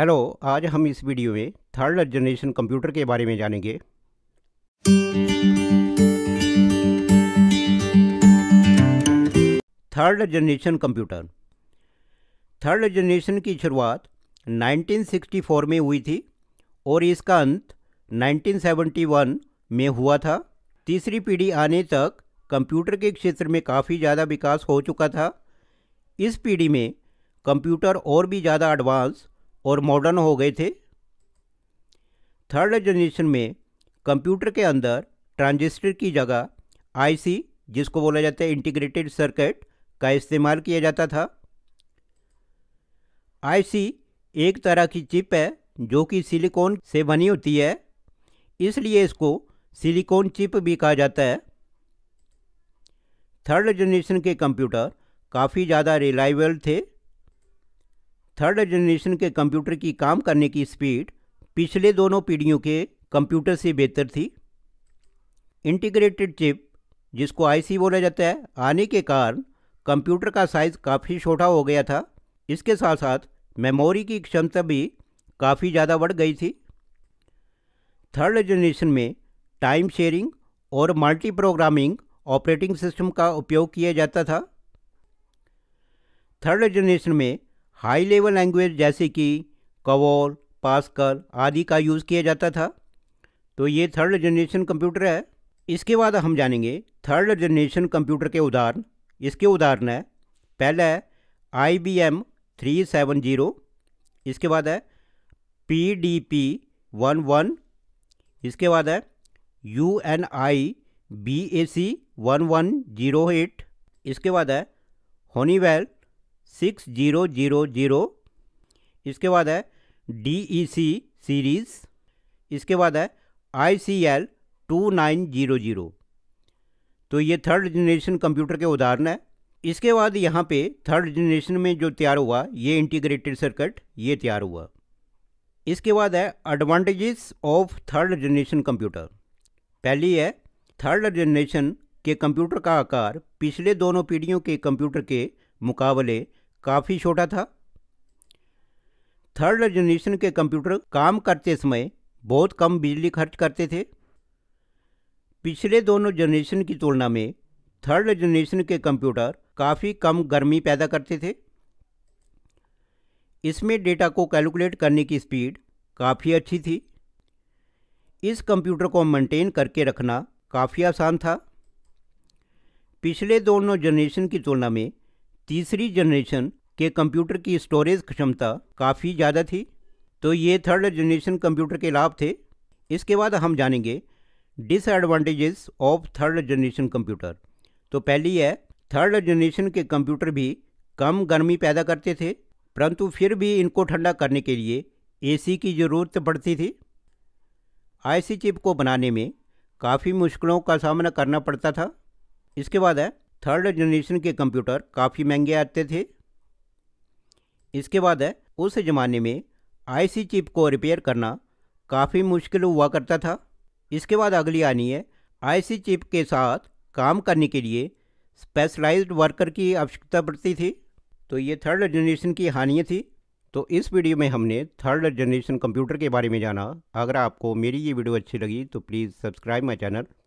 hello आज हम इस वीडियो में थर्ड जनरेशन कंप्यूटर के बारे में जानेंगे third generation computer third generation की शुरुआत 1964 में हुई थी और इसका अंत 1971 में हुआ था तीसरी पीढ़ी आने तक कंप्यूटर के क्षेत्र में काफ़ी ज़्यादा विकास हो चुका था इस पीढ़ी में कंप्यूटर और भी ज़्यादा एडवांस और मॉडर्न हो गए थे थर्ड जनरेशन में कंप्यूटर के अंदर ट्रांजिस्टर की जगह आईसी जिसको बोला जाता है इंटीग्रेटेड सर्किट का इस्तेमाल किया जाता था आईसी एक तरह की चिप है जो कि सिलिकॉन से बनी होती है इसलिए इसको सिलिकॉन चिप भी कहा जाता है थर्ड जनरेशन के कंप्यूटर काफ़ी ज़्यादा रिलायबल थे थर्ड जनरेशन के कंप्यूटर की काम करने की स्पीड पिछले दोनों पीढ़ियों के कंप्यूटर से बेहतर थी इंटीग्रेटेड चिप जिसको आईसी बोला जाता है आने के कारण कंप्यूटर का साइज़ काफ़ी छोटा हो गया था इसके साथ साथ मेमोरी की क्षमता भी काफ़ी ज़्यादा बढ़ गई थी थर्ड जनरेशन में टाइम शेयरिंग और मल्टी प्रोग्रामिंग ऑपरेटिंग सिस्टम का उपयोग किया जाता था थर्ड जनरेशन में हाई लेवल लैंग्वेज जैसे कि कवोल पास्कल आदि का यूज़ किया जाता था तो ये थर्ड जनरेशन कंप्यूटर है इसके बाद हम जानेंगे थर्ड जनरेशन कंप्यूटर के उदाहरण इसके उदाहरण है पहला है I B M three seven zero इसके बाद है P D P one one इसके बाद है U N I B A C one one zero eight इसके बाद है Honeywell six zero zero zero इसके बाद है डी ई सी सीरीज़ इसके बाद है I C L two nine zero zero तो ये थर्ड जनरेशन कंप्यूटर के उदाहरण है इसके बाद यहाँ पे थर्ड जनरेशन में जो तैयार हुआ ये इंटीग्रेटेड सर्किट ये तैयार हुआ इसके बाद है advantages of third generation computer पहली है थर्ड जनरेशन के कंप्यूटर का आकार पिछले दोनों पीढ़ियों के कंप्यूटर के मुकाबले काफ़ी छोटा था थर्ड जनरेशन के कंप्यूटर काम करते समय बहुत कम बिजली खर्च करते थे पिछले दोनों जनरेशन की तुलना में थर्ड जनरेशन के कंप्यूटर काफ़ी कम गर्मी पैदा करते थे इसमें डेटा को कैलकुलेट करने की स्पीड काफ़ी अच्छी थी इस कंप्यूटर को मेंटेन करके रखना काफ़ी आसान था पिछले दोनों जनरेशन की तुलना में तीसरी जनरेशन के कंप्यूटर की स्टोरेज क्षमता काफ़ी ज़्यादा थी तो ये थर्ड जनरेशन कंप्यूटर के लाभ थे इसके बाद हम जानेंगे disadvantages of third generation computer तो पहली है थर्ड जनरेशन के कंप्यूटर भी कम गर्मी पैदा करते थे परंतु फिर भी इनको ठंडा करने के लिए एसी की ज़रूरत पड़ती थी आईसी चिप को बनाने में काफ़ी मुश्किलों का सामना करना पड़ता था इसके बाद है थर्ड जनरेशन के कंप्यूटर काफ़ी महंगे आते थे इसके बाद है उस ज़माने में आईसी चिप को रिपेयर करना काफ़ी मुश्किल हुआ करता था इसके बाद अगली आनी है आईसी चिप के साथ काम करने के लिए स्पेशलाइज्ड वर्कर की आवश्यकता पड़ती थी तो ये थर्ड जनरेशन की हानियाँ थी तो इस वीडियो में हमने थर्ड जनरेशन कंप्यूटर के बारे में जाना अगर आपको मेरी ये वीडियो अच्छी लगी तो प्लीज़ सब्सक्राइब माई चैनल